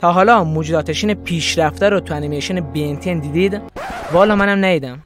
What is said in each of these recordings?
تا حالا موجوداتشین پیشرفته رو تو انیمیشن بینتین دیدید؟ والا منم ندیدم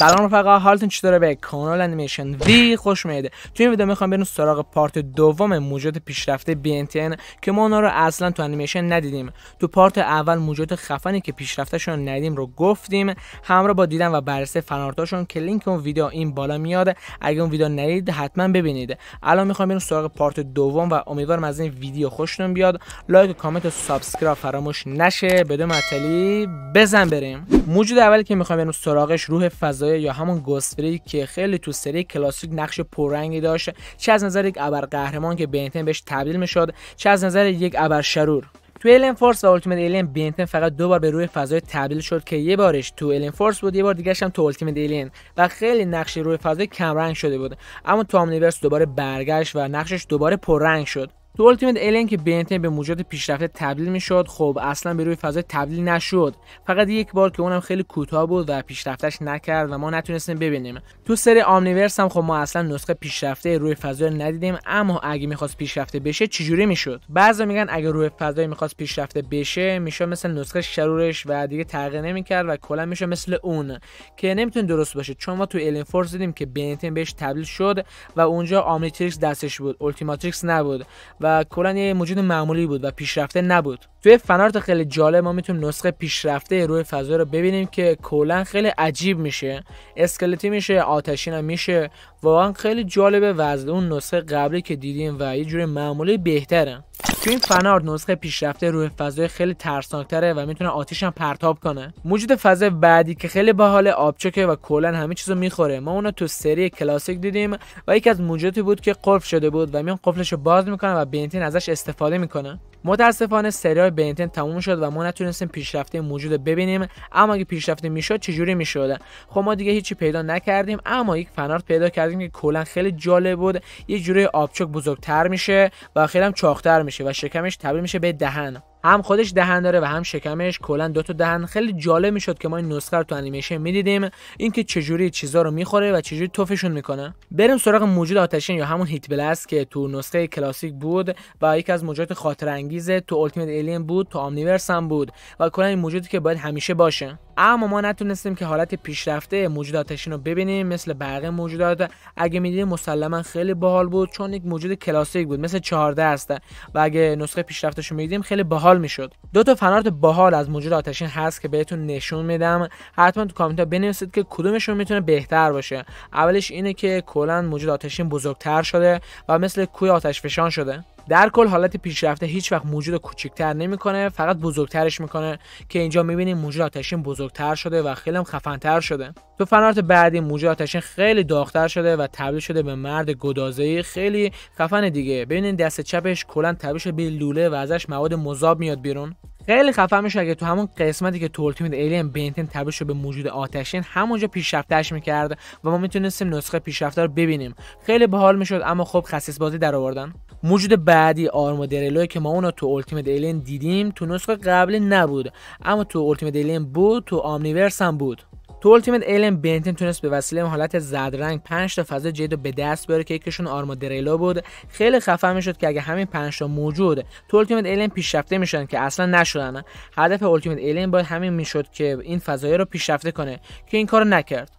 سلام رفقا حالتون چطوره به کانال انیمیشن وی خوش میده توی این ویدیو میخوام بریم سراغ پارت دوم موجود پیشرفته BNTN که ما اونا رو اصلا تو انیمیشن ندیدیم تو پارت اول موجود خفنی که پیشرفتهشون ندیدیم رو گفتیم همراه با دیدن و بررسی فنارتاشون که لینک اون ویدیو این بالا میاد اگه اون ویدیو ندید حتما ببینید الان میخوام بریم سراغ پارت دوم و امیدوارم از این ویدیو خوشتون بیاد لایک و کامنت و سابسکرایب فراموش نشه بدون معطلی بزن بریم موجود اولی که میخوایم بریم سراغش روح فضایی یا همون گوسفری که خیلی تو سری کلاسیک نقش پررنگی داشت چه از نظر یک ابر قهرمان که بنتن بهش تبدیل میشد چه از نظر یک ابر شرور تو ایلین فورس و التیمت ایلین بینتن فقط دو بار به روی فضای تبدیل شد که یه بارش تو ایلین فورس بود یه بار دیگه هم تو التیمت ایلین و خیلی نقش روی فضای کمرنگ شده بود اما تو نیورس دوباره برگشت و نقشش دوباره پررنگ شد تو التیمت الین که بنتن به موجود پیشرفته تبدیل میشد خب اصلا به روی فضای تبدیل نشد فقط یک بار که اونم خیلی کوتاه بود و پیشرفتش نکرد و ما نتونستیم ببینیم تو سری آمنیورس هم خب ما اصلا نسخه پیشرفته روی فضای ندیدیم اما اگه میخواست پیشرفته بشه چجوری میشد بعضا میگن اگه روی فضای میخواست پیشرفته بشه میشه مثل نسخه شرورش و دیگه تغییر نمیکرد و کلا میشه مثل اون که نمیتونه درست باشه چون ما تو الین فورس دیدیم که بنتن بهش تبدیل شد و اونجا آمنیتریکس دستش بود التیماتریکس نبود و کلا یه موجود معمولی بود و پیشرفته نبود توی فنارت خیلی جالب ما میتونیم نسخه پیشرفته روی فضا رو ببینیم که کلا خیلی عجیب میشه اسکلتی میشه آتشین هم میشه واقعا خیلی جالبه و از اون نسخه قبلی که دیدیم و یه جور معمولی بهتره تو این فنارت نسخه پیشرفته روی فضای خیلی ترسناکتره و میتونه آتیش هم پرتاب کنه موجود فضای بعدی که خیلی باحال آبچکه و کلا همه چیزو میخوره ما اونو تو سری کلاسیک دیدیم و یکی از موجوداتی بود که قفل شده بود و میان قفلشو باز میکنه و بنتین ازش استفاده میکنه متاسفانه سریال بنتن تموم شد و ما نتونستیم پیشرفته موجود ببینیم اما اگه پیشرفته میشد چجوری میشد خب ما دیگه هیچی پیدا نکردیم اما یک فنارت پیدا کردیم که کلا خیلی جالب بود یه جوری آبچک بزرگتر میشه و خیلی هم چاقتر میشه و شکمش تبدیل میشه به دهن هم خودش دهن داره و هم شکمش کلا دو تا دهن خیلی جالب میشد که ما این نسخه رو تو انیمیشن میدیدیم اینکه چجوری چیزا رو میخوره و چجوری توفشون میکنه بریم سراغ موجود آتشین یا همون هیت بلاست که تو نسخه کلاسیک بود و یکی از موجودات خاطر انگیز تو التیمت الین بود تو آمنیورس هم بود و کلا این موجودی که باید همیشه باشه اما ما نتونستیم که حالت پیشرفته موجوداتشین رو ببینیم مثل بقیه موجودات اگه میدیدیم مسلما خیلی باحال بود چون یک موجود کلاسیک بود مثل 14 هسته و اگه نسخه پیشرفتش رو میدیدیم خیلی باحال میشد دو تا فنارت باحال از موجود آتشین هست که بهتون نشون میدم حتما تو کامنت ها بنویسید که کدومشون میتونه بهتر باشه اولش اینه که کلا موجود آتشین بزرگتر شده و مثل کوی آتش فشان شده در کل حالت پیشرفته هیچ وقت موجود کوچکتر نمیکنه فقط بزرگترش میکنه که اینجا بینیم موجود آتشین بزرگتر شده و خیلی هم خفنتر شده تو فنارت بعدی موجود آتشین خیلی داغتر شده و تبدیل شده به مرد گدازه خیلی خفن دیگه ببینید دست چپش کلا تبدیل شده به لوله و ازش مواد مذاب میاد بیرون خیلی خفه میشه اگه تو همون قسمتی که تو می الین بنتن تبدیل شد به موجود آتشین همونجا پیشرفتش میکرد و ما میتونستیم نسخه پیشرفته رو ببینیم خیلی بحال میشد اما خب خصیص بازی در آوردن موجود بعدی آرمادرلوی که ما اونو تو التیمت ایلین دیدیم تو نسخه قبلی نبود اما تو التیمت ایلین بود تو آمنیورس هم بود تو التیمت ایلن بنتن تونست به وسیله حالت زدرنگ 5 تا فضا جدید به دست بیاره که یکیشون آرمادریلا بود خیلی خفه میشد که اگه همین 5 تا موجود تو التیمت ایلن پیشرفته میشدن که اصلا نشدن هدف التیمت ایلن باید همین میشد که این فضایه رو پیشرفته کنه که این کارو نکرد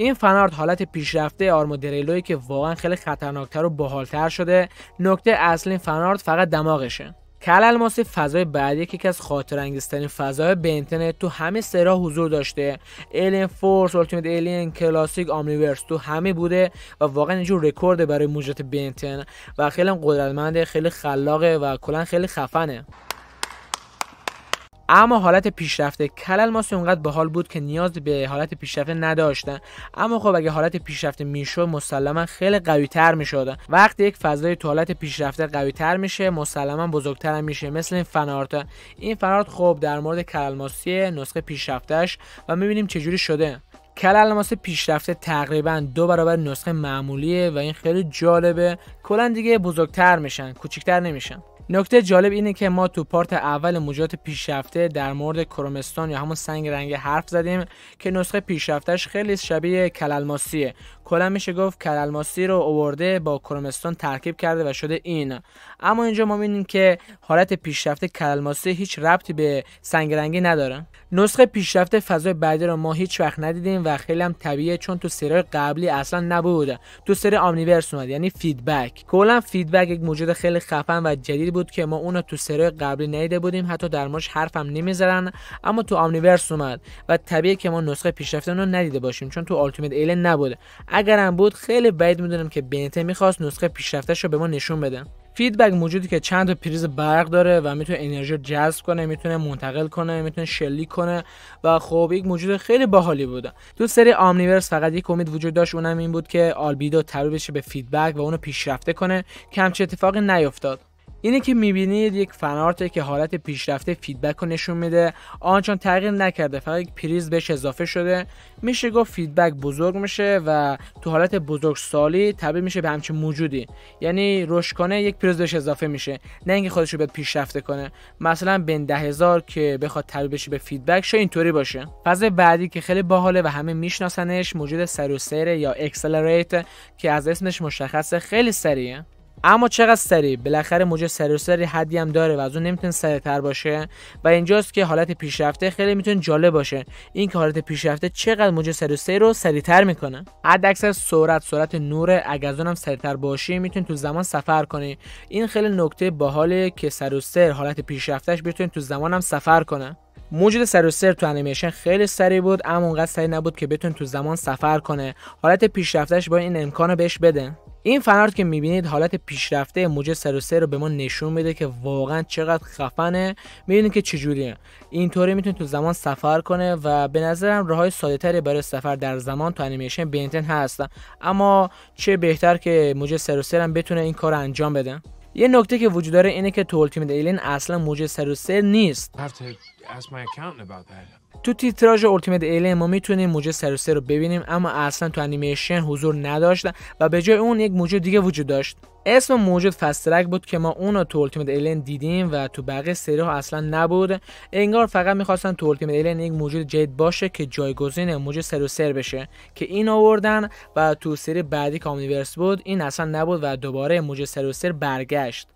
این فنارد حالت پیشرفته آرمودریلوی که واقعا خیلی خطرناکتر و بحالتر شده نکته اصلی فنارد فقط دماغشه کل الماسی فضای بعدی که یکی از خاطر انگیزترین فضای بنتن تو همه سرا حضور داشته الین فورس التیمیت الین کلاسیک آمنیورس تو همه بوده و واقعا اینجور رکورد برای موجات بنتن و خیلی قدرتمنده خیلی خلاقه و کلا خیلی خفنه اما حالت پیشرفته کلل ماسی اونقدر حال بود که نیاز به حالت پیشرفته نداشتن اما خب اگه حالت پیشرفته میشد مسلما خیلی قوی تر میشدن وقتی یک فضای توالت پیشرفته قوی تر میشه مسلما بزرگتر هم میشه مثل این فنارت این فنارت خب در مورد کلل ماسی نسخه پیشرفتهش و میبینیم چجوری شده کل الماس پیشرفته تقریبا دو برابر نسخه معمولیه و این خیلی جالبه کلا دیگه بزرگتر میشن کوچیکتر نمیشن نکته جالب اینه که ما تو پارت اول موجات پیشرفته در مورد کرومستان یا همون سنگ رنگ حرف زدیم که نسخه پیشرفتش خیلی شبیه کلالماسیه کلا میشه گفت کرلماسی رو اوورده با کرومستون ترکیب کرده و شده این اما اینجا ما میبینیم که حالت پیشرفته کرلماسی هیچ ربطی به رنگی نداره نسخه پیشرفته فضای بعدی رو ما هیچ وقت ندیدیم و خیلی هم طبیعیه چون تو سری قبلی اصلا نبود تو سری آمنیورس اومد یعنی فیدبک کلا فیدبک یک موجود خیلی خفن و جدید بود که ما اون تو سری قبلی ندیده بودیم حتی در موردش حرفم نمیزدن اما تو آمنیورس اومد و طبیعیه که ما نسخه پیشرفته رو ندیده باشیم چون تو التیمیت ایلن نبود اگرم بود خیلی بعید میدونم که بنته میخواست نسخه پیشرفتش رو به ما نشون بده. فیدبک موجودی که چند تا پریز برق داره و میتونه انرژی رو جذب کنه میتونه منتقل کنه میتونه شلیک کنه و خب یک موجود خیلی باحالی بوده تو سری آمنیورس فقط یک امید وجود داشت اونم این بود که آلبیدو تبدیل بشه به فیدبک و اونو پیشرفته کنه کمچه چه اتفاقی نیفتاد اینه که میبینید یک فنارته که حالت پیشرفته فیدبک رو نشون میده آنچان تغییر نکرده فقط یک پریز بهش اضافه شده میشه گفت فیدبک بزرگ میشه و تو حالت بزرگ سالی تبدیل میشه به همچین موجودی یعنی کنه یک پریز بهش اضافه میشه نه اینکه خودش رو بهت پیشرفته کنه مثلا بین ده هزار که بخواد تبدیل بشه به فیدبک شاید اینطوری باشه فاز بعدی که خیلی باحاله و همه میشناسنش موجود سر یا اکسلریت که از اسمش مشخصه خیلی سریه اما چقدر سری؟ بالاخره موج سری حدی هم داره و از اون نمیتونه سریعتر باشه و اینجاست که حالت پیشرفته خیلی میتونه جالب باشه این که حالت پیشرفته چقدر موج سری رو سریعتر میکنه حد اکثر سرعت سرعت نور اگه از اونم سریعتر باشی میتونی تو زمان سفر کنی این خیلی نکته باحاله که سر حالت پیشرفتش بتونه تو زمانم سفر کنه موجود سر تو انیمیشن خیلی سریع بود اما اونقدر سری نبود که بتون تو زمان سفر کنه حالت پیشرفتش با این امکانو بهش بده این فنارت که میبینید حالت پیشرفته موج 03 رو به ما نشون میده که واقعا چقدر خفنه میبینید که چجوریه اینطوری میتونه تو زمان سفر کنه و به نظرم راههای سادهتری برای سفر در زمان تو انیمیشن بنتن هست اما چه بهتر که موج 03 هم بتونه این کار انجام بده یه نکته که وجود داره اینه که تو التیمیت ایلین اصلا موج 03 نیست تو تیتراژ اولتیمیت ایلین ما میتونیم موج سر رو ببینیم اما اصلا تو انیمیشن حضور نداشت و به جای اون یک موجود دیگه وجود داشت اسم موجود فسترک بود که ما اون رو تو التیمت ایلین دیدیم و تو بقیه سری ها اصلا نبود انگار فقط میخواستن تو التیمت ایلین یک موجود جدید باشه که جایگزین موج سر بشه که این آوردن و تو سری بعدی کامنیورس بود این اصلا نبود و دوباره موج سر برگشت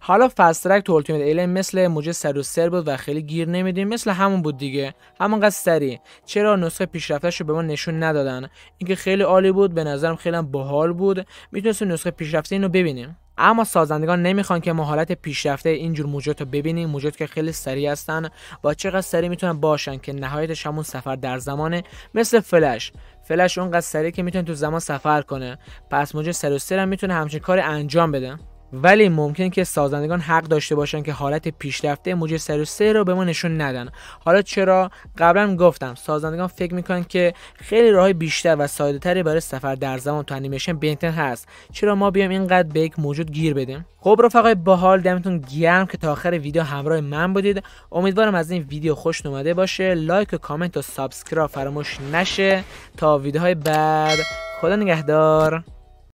حالا فسترک تو التیمت مثل موج سر و سر بود و خیلی گیر نمیدیم مثل همون بود دیگه همونقدر سری چرا نسخه پیشرفتش رو به ما نشون ندادن اینکه خیلی عالی بود به نظرم خیلی باحال بود میتونستیم نسخه پیشرفته این رو ببینیم اما سازندگان نمیخوان که ما حالت پیشرفته اینجور موجود رو ببینیم موجات که خیلی سریع هستن و چقدر سریع میتونن باشن که نهایتش همون سفر در زمانه مثل فلش فلش اونقدر سریع که میتونه تو زمان سفر کنه پس موج سر هم میتونه همچین کاری انجام بده ولی ممکن که سازندگان حق داشته باشن که حالت پیشرفته موج 3 رو به ما نشون ندن حالا چرا قبلا گفتم سازندگان فکر میکنن که خیلی راه بیشتر و ساده تری برای سفر در زمان تو انیمیشن بهتر هست چرا ما بیام اینقدر به یک موجود گیر بدیم خب رفقای باحال دمتون گرم که تا آخر ویدیو همراه من بودید امیدوارم از این ویدیو خوش اومده باشه لایک و کامنت و سابسکرایب فراموش نشه تا ویدیوهای بعد خدا نگهدار